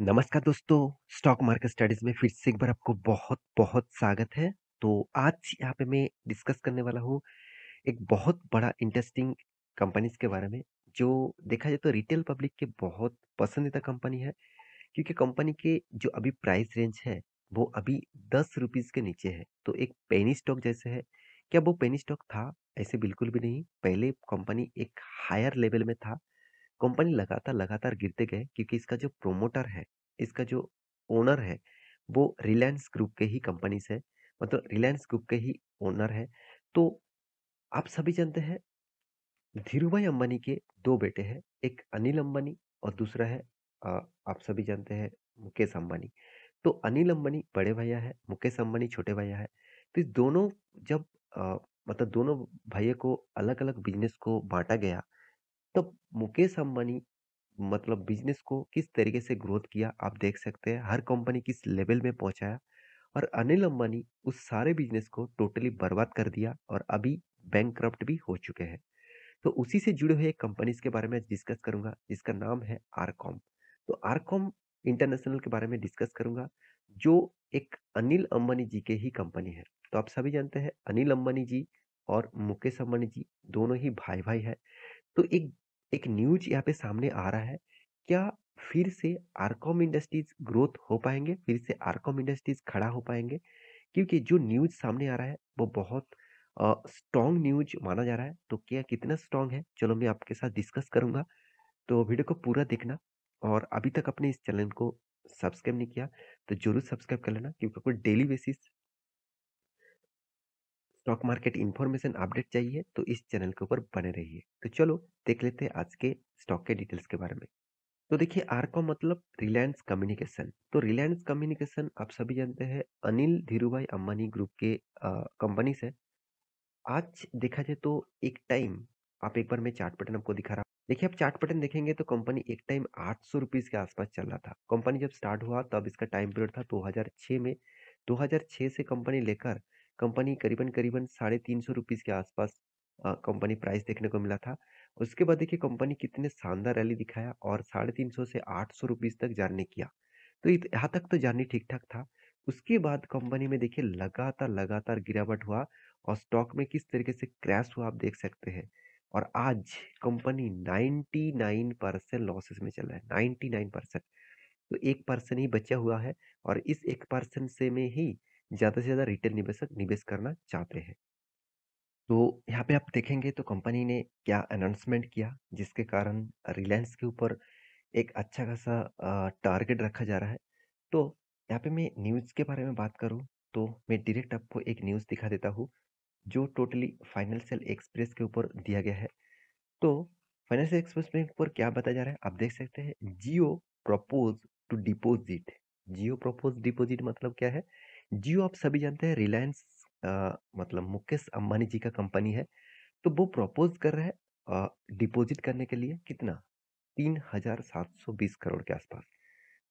नमस्कार दोस्तों stock market studies में फिर से एक बार आपको बहुत बहुत स्वागत है तो आज यहाँ पे मैं डिस्कस करने वाला हूँ एक बहुत बड़ा इंटरेस्टिंग कंपनीज के बारे में जो देखा जाए तो रिटेल पब्लिक के बहुत पसंदीदा कंपनी है क्योंकि कंपनी के जो अभी प्राइस रेंज है वो अभी दस रुपीज़ के नीचे है तो एक पेनी स्टॉक जैसे है क्या वो पेनी स्टॉक था ऐसे बिल्कुल भी नहीं पहले कंपनी एक हायर लेवल में था कंपनी लगातार लगातार गिरते गए क्योंकि इसका जो प्रोमोटर है इसका जो ओनर है वो रिलायंस ग्रुप के ही कंपनी से मतलब रिलायंस ग्रुप के ही ओनर है तो आप सभी जानते हैं धीरू भाई अम्बानी के दो बेटे हैं एक अनिल अंबानी और दूसरा है आ, आप सभी जानते हैं मुकेश अम्बानी तो अनिल अंबानी बड़े भैया है मुकेश अम्बानी छोटे भैया है तो इस दोनों जब आ, मतलब दोनों भाइयों को अलग अलग बिजनेस को बांटा गया तो मुकेश अंबानी मतलब बिजनेस को किस तरीके से ग्रोथ किया आप देख सकते हैं हर कंपनी किस लेवल में पहुंचाया और अनिल अंबानी उस सारे बिजनेस को टोटली बर्बाद कर दिया और अभी बैंक भी हो चुके हैं तो उसी से जुड़े हुए कंपनीज के बारे में डिस्कस करूंगा जिसका नाम है आरकॉम तो आरकॉम इंटरनेशनल के बारे में डिस्कस करूंगा जो एक अनिल अंबानी जी के ही कंपनी है तो आप सभी जानते हैं अनिल अंबानी जी और मुकेश अंबानी जी दोनों ही भाई भाई है तो एक एक न्यूज यहाँ पे सामने आ रहा है क्या फिर से आरकॉम इंडस्ट्रीज ग्रोथ हो पाएंगे फिर से आरकॉम इंडस्ट्रीज खड़ा हो पाएंगे क्योंकि जो न्यूज सामने आ रहा है वो बहुत स्ट्रॉन्ग न्यूज माना जा रहा है तो क्या कितना स्ट्रॉन्ग है चलो मैं आपके साथ डिस्कस करूंगा तो वीडियो को पूरा देखना और अभी तक अपने इस चैनल को सब्सक्राइब नहीं किया तो जरूर सब्सक्राइब कर लेना क्योंकि आपको daily basis stock market information update चाहिए तो इस चैनल के ऊपर बने रहिए तो चलो देख लेते हैं आज के स्टॉक के डिटेल्स के बारे में तो देखिए आर का मतलब रिलायंस कम्युनिकेशन तो रिलायंस कम्युनिकेशन आप सभी जानते हैं अनिल धीरू भाई अम्बानी ग्रुप के कंपनी से आज देखा जाए तो एक टाइम आप एक बार मैं चार्ट पैटर्न आपको दिखा रहा हूँ देखिए आप चार्ट पैटर्न देखेंगे तो कंपनी एक टाइम आठ सौ रुपीज़ के आसपास चल रहा था कंपनी जब स्टार्ट हुआ तब इसका टाइम पीरियड था दो में दो से कंपनी लेकर कंपनी करीबन करीबन साढ़े तीन सौ रुपीज़ के आसपास कंपनी प्राइस देखने को मिला था उसके बाद देखिए कंपनी कितने शानदार रैली दिखाया और साढ़े तीन सौ से आठ सौ रुपीज़ तक जानने किया तो यहाँ तक तो जानने ठीक ठाक था उसके बाद कंपनी में देखिए लगातार लगातार गिरावट हुआ और स्टॉक में किस तरीके से क्रैश हुआ आप देख सकते हैं और आज कंपनी 99 परसेंट लॉसेस में चल रहा है 99 परसेंट तो एक परसेंट ही बचा हुआ है और इस एक परसेंट से में ही ज़्यादा से ज़्यादा रिटेल निवेशक निवेश करना चाहते हैं तो यहाँ पे आप देखेंगे तो कंपनी ने क्या अनाउंसमेंट किया जिसके कारण रिलायंस के ऊपर एक अच्छा खासा टारगेट रखा जा रहा है तो यहाँ पे मैं न्यूज़ के बारे में बात करूँ तो मैं डायरेक्ट आपको एक न्यूज़ दिखा देता हूँ जो टोटली फाइनेंशियल एक्सप्रेस के ऊपर दिया गया है तो फाइनेंशियल एक्सप्रेस में ऊपर क्या बताया जा रहा है आप देख सकते हैं Jio propose to deposit Jio propose deposit मतलब क्या है जियो आप सभी जानते हैं रिलायंस मतलब मुकेश अंबानी जी का कंपनी है तो वो प्रपोज कर रहे हैं डिपॉजिट करने के लिए कितना तीन हजार सात सौ बीस करोड़ के आसपास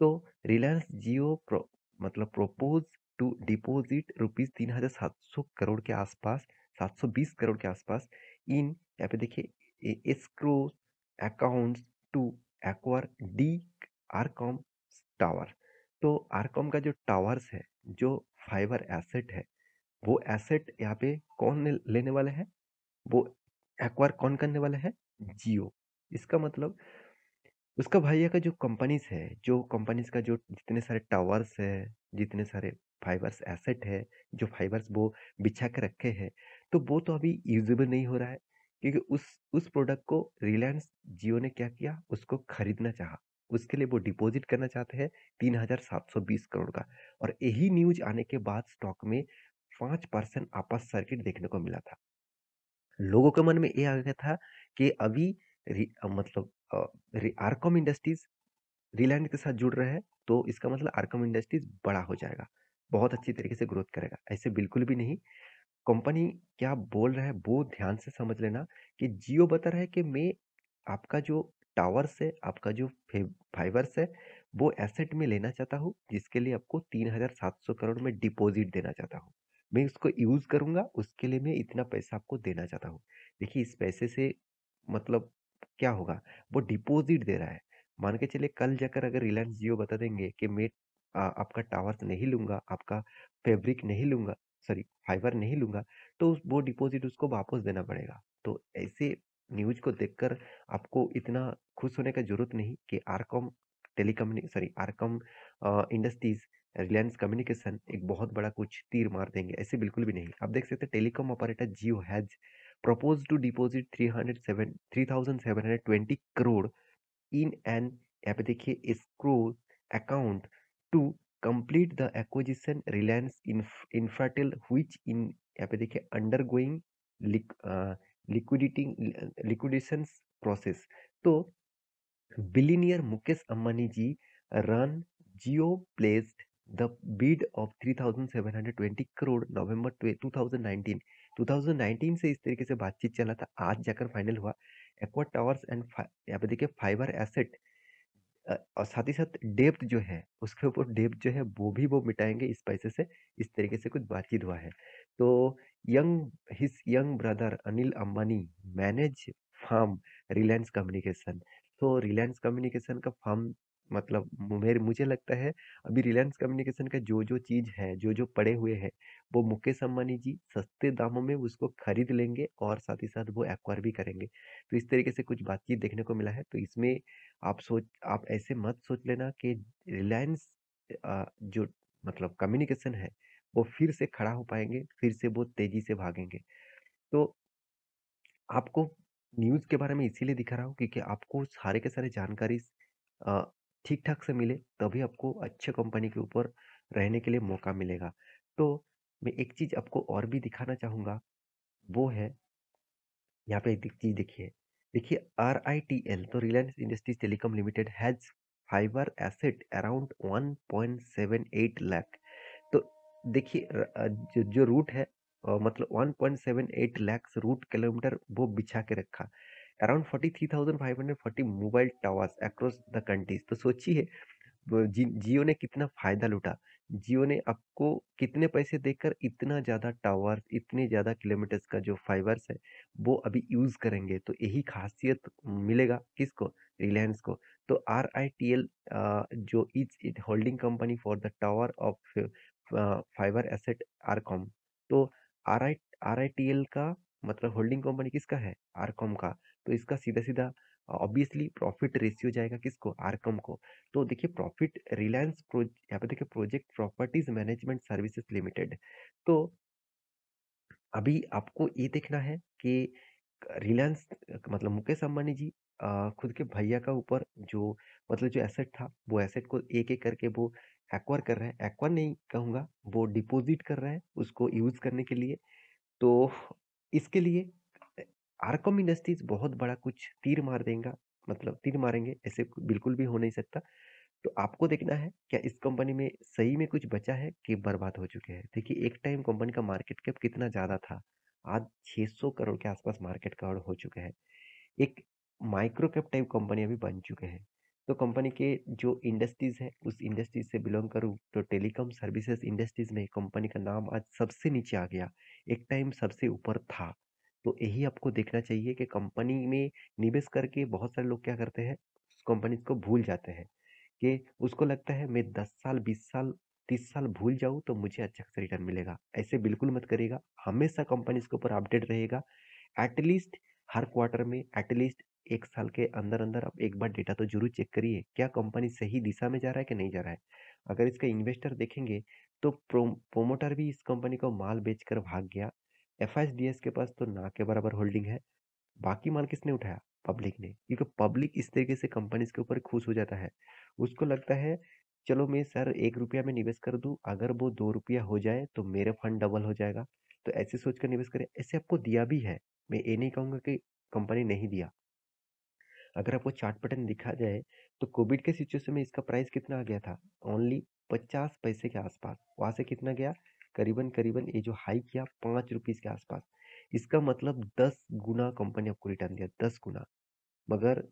तो रिलायंस जियो प्रो, मतलब प्रपोज टू डिपॉजिट रुपीज़ तीन हज़ार सात सौ करोड़ के आसपास सात सौ बीस करोड़ के आसपास इन यहाँ पे देखिए escrow accounts to acquire D R Com tower तो आर कॉम का जो टावर्स है जो फाइबर एसेट है वो एसेट यहाँ पे कौन लेने वाले हैं वो एक्वायर कौन करने वाला है जियो इसका मतलब उसका भैया का जो कंपनीज है जो कंपनीज का जो जितने सारे टावर्स है जितने सारे फाइबर्स एसेट है जो फाइबर्स वो बिछा के रखे हैं तो वो तो अभी यूजेबल नहीं हो रहा है क्योंकि उस उस प्रोडक्ट को रिलायंस जियो ने क्या किया उसको खरीदना चाहा उसके लिए वो डिपॉजिट करना चाहते हैं तीन हजार सात सौ बीस करोड़ का और यही न्यूज आने के बाद स्टॉक में पाँच परसेंट आपस सर्किट देखने को मिला था लोगों के मन में ये आ गया था कि अभी मतलब आरकॉम इंडस्ट्रीज रिलायंस के साथ जुड़ रहे हैं तो इसका मतलब आरकॉम इंडस्ट्रीज बड़ा हो जाएगा बहुत अच्छी तरीके से ग्रोथ करेगा ऐसे बिल्कुल भी नहीं कंपनी क्या बोल रहा है वो ध्यान से समझ लेना कि जियो बता रहा है कि मैं आपका जो टावर से आपका जो फाइबर्स है वो एसेट में लेना चाहता हूँ जिसके लिए आपको तीन हज़ार सात सौ करोड़ में डिपॉजिट देना चाहता हूँ मैं उसको यूज़ करूँगा उसके लिए मैं इतना पैसा आपको देना चाहता हूँ देखिए इस पैसे से मतलब क्या होगा वो डिपॉजिट दे रहा है मान के चले कल जाकर अगर रिलायंस जियो बता देंगे कि मैं आपका टावर नहीं लूँगा आपका फेब्रिक नहीं लूँगा सॉरी फाइबर नहीं लूँगा तो वो डिपॉजिट उसको वापस देना पड़ेगा तो ऐसे न्यूज को देखकर आपको इतना खुश होने का जरूरत नहीं कि आरकॉम टेलीकम्युनि sorry RCom industries Reliance communication एक बहुत बड़ा कुछ तीर मार देंगे ऐसे बिल्कुल भी नहीं आप देख सकते हैं telecom operator Jio has propose to deposit three hundred seven three thousand seven hundred twenty crore in an यहाँ पे देखिए escrow account to complete the acquisition Reliance Infratel हुई इन यहाँ पे देखिए undergoing liquidating liquidation process तो billionaire Mukesh Ambani ji run Jio placed the bid of 3720 crore November 2019 2019 से इस तरीके से बातचीत चला था आज जाकर फाइनल हुआ एक्वा टावर्स एंड यहाँ पे देखिए फाइबर एसेट और साथ ही साथ डेप्थ जो है उसके ऊपर डेप्थ जो है वो भी वो मिटाएंगे इस पैसे से इस तरीके से कुछ बातचीत हुआ है तो young his young brother Anil Ambani manage firm Reliance communication तो रिलायंस कम्युनिकेशन का फार्म मतलब मेरे मुझे लगता है अभी रिलायंस कम्युनिकेशन का जो जो चीज़ है जो जो पड़े हुए हैं वो मुकेश अम्बानी जी सस्ते दामों में उसको खरीद लेंगे और साथ ही साथ वो एक्वायर भी करेंगे तो इस तरीके से कुछ बातचीत देखने को मिला है तो इसमें आप सोच आप ऐसे मत सोच लेना कि रिलायंस जो मतलब कम्युनिकेशन है वो फिर से खड़ा हो पाएंगे फिर से वो तेज़ी से भागेंगे तो आपको न्यूज़ के बारे में इसीलिए दिखा रहा हूँ क्योंकि आपको सारे के सारे जानकारी ठीक ठाक से मिले तभी आपको अच्छे कंपनी के ऊपर रहने के लिए मौका मिलेगा तो मैं एक चीज़ आपको और भी दिखाना चाहूँगा वो है यहाँ पे एक चीज़ देखिए देखिए आर आई टी एल तो Reliance industries telecom limited has fibre asset around one point seven eight lakh देखिए जो, जो रूट है मतलब 1.78 लाख रूट किलोमीटर वो बिछा के रखा around 43,540 mobile towers across the countries तो सोचिए जियो ने कितना फ़ायदा लूटा जियो ने आपको कितने पैसे देकर इतना ज़्यादा टावर इतने ज़्यादा किलोमीटर्स का जो फाइबर्स है वो अभी यूज़ करेंगे तो यही खासियत मिलेगा किसको रिलायंस को तो आर आई टी एल जो is it holding company for the tower of fibre asset RCom तो R I R I T L का मतलब होल्डिंग कंपनी किसका है आरकॉम का तो इसका सीधा सीधा ऑब्वियसली प्रॉफिट रेशियो जाएगा किसको आरकम को तो देखिए प्रॉफिट रिलायंस यहाँ पे देखिए project properties management services limited तो अभी आपको ये देखना है कि रिलायंस मतलब मुकेश अंबानी जी खुद के भैया का ऊपर जो मतलब जो एसेट था वो एसेट को एक एक करके वो एक्वायर कर रहे हैं एक्वायर नहीं कहूँगा वो डिपॉजिट कर रहे हैं उसको यूज़ करने के लिए तो इसके लिए आरकॉम इंडस्ट्रीज बहुत बड़ा कुछ तीर मार देगा मतलब तीर मारेंगे ऐसे बिल्कुल भी हो नहीं सकता तो आपको देखना है क्या इस कंपनी में सही में कुछ बचा है कि बर्बाद हो चुके हैं देखिए एक टाइम कंपनी का मार्केट कैप कितना ज़्यादा था आज 600 करोड़ के आसपास मार्केट कवर हो चुके हैं एक माइक्रो कैप टाइप कंपनी अभी बन चुके हैं तो कंपनी के जो इंडस्ट्रीज़ है उस इंडस्ट्रीज से बिलोंग करूँ तो टेलीकॉम सर्विसेज इंडस्ट्रीज़ में कंपनी का नाम आज सबसे नीचे आ गया एक टाइम सबसे ऊपर था तो यही आपको देखना चाहिए कि कंपनी में निवेश करके बहुत सारे लोग क्या करते हैं उस कंपनीज को भूल जाते हैं कि उसको लगता है मैं दस साल बीस साल तीस साल भूल जाऊँ तो मुझे अच्छा खासा रिटर्न मिलेगा ऐसे बिल्कुल मत करेगा हमेशा कंपनीज के ऊपर अपडेट रहेगा एटलीस्ट हर क्वार्टर में एटलीस्ट एक साल के अंदर अंदर आप एक बार डेटा तो जरूर चेक करिए क्या कंपनी सही दिशा में जा रहा है कि नहीं जा रहा है अगर इसका इन्वेस्टर देखेंगे तो प्रो, प्रोमोटर भी इस कंपनी को माल बेचकर भाग गया एफ के पास तो ना के बराबर होल्डिंग है बाकी माल किसने उठाया पब्लिक ने क्योंकि पब्लिक इस तरीके से कंपनीज के ऊपर खुश हो जाता है उसको लगता है चलो मैं सर एक रुपया में निवेश कर दूँ अगर वो दो रुपया हो जाए तो मेरे फंड डबल हो जाएगा तो ऐसे सोच कर निवेश करें ऐसे आपको दिया भी है मैं ये नहीं कहूँगा कि कंपनी नहीं दिया अगर आपको चार्ट पैटर्न दिखा जाए तो कोविड के सिचुएशन में इसका प्राइस कितना आ गया था ओनली पचास पैसे के आसपास वहाँ से कितना गया करीबन करीबन ये जो हाई किया पाँच रुपीज़ के आसपास इसका मतलब दस गुना कंपनी आपको रिटर्न दिया दस गुना मगर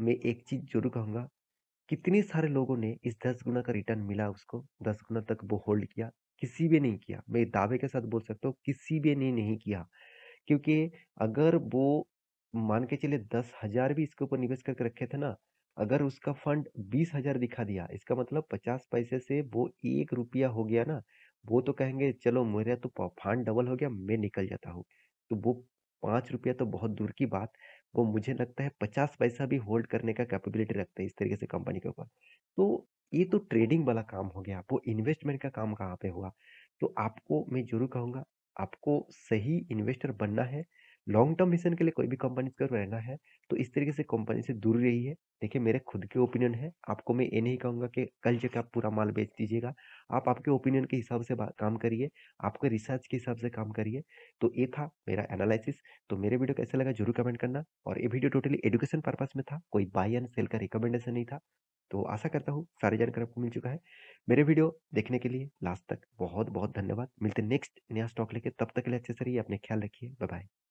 मैं एक चीज़ जरूर कहूँगा कितने सारे लोगों ने इस दस गुना का रिटर्न मिला उसको दस गुना तक वो होल्ड किया किसी भी नहीं किया मैं दावे के साथ बोल सकता हूँ किसी भी ने नहीं किया क्योंकि अगर वो मान के चलिए दस हजार भी इसके ऊपर निवेश करके रखे थे ना अगर उसका फंड बीस हजार दिखा दिया इसका मतलब पचास पैसे से वो एक रुपया हो गया ना वो तो कहेंगे चलो मेरा तो फंड डबल हो गया मैं निकल जाता हूँ तो वो पाँच रुपया तो बहुत दूर की बात वो मुझे लगता है पचास पैसा भी होल्ड करने का कैपेबिलिटी रखते हैं इस तरीके से कंपनी के ऊपर तो ये तो ट्रेडिंग वाला काम हो गया वो इन्वेस्टमेंट का काम कहाँ पे हुआ तो आपको मैं जरूर कहूँगा आपको सही इन्वेस्टर बनना है लॉन्ग टर्म मिशन के लिए कोई भी कंपनी को रहना है तो इस तरीके से कंपनी से दूर रही है देखिए मेरे खुद के ओपिनियन है आपको मैं ये नहीं कहूँगा कि कल जगह आप पूरा माल बेच दीजिएगा आप आपके ओपिनियन के हिसाब से काम करिए आपके रिसर्च के हिसाब से काम करिए तो ये था मेरा एनालिसिस तो मेरे वीडियो कैसा लगा जरूर कमेंट करना और ये वीडियो टोटली एजुकेशन पर्पज़ में था कोई बाई एंड सेल का रिकमेंडेशन नहीं था तो आशा करता हूँ सारी जानकारी आपको मिल चुका है मेरे वीडियो देखने के लिए लास्ट तक बहुत बहुत धन्यवाद मिलते नेक्स्ट नया स्टॉक लेके तब तक के लिए अच्छे से रहिए अपने ख्याल रखिए बाय बाय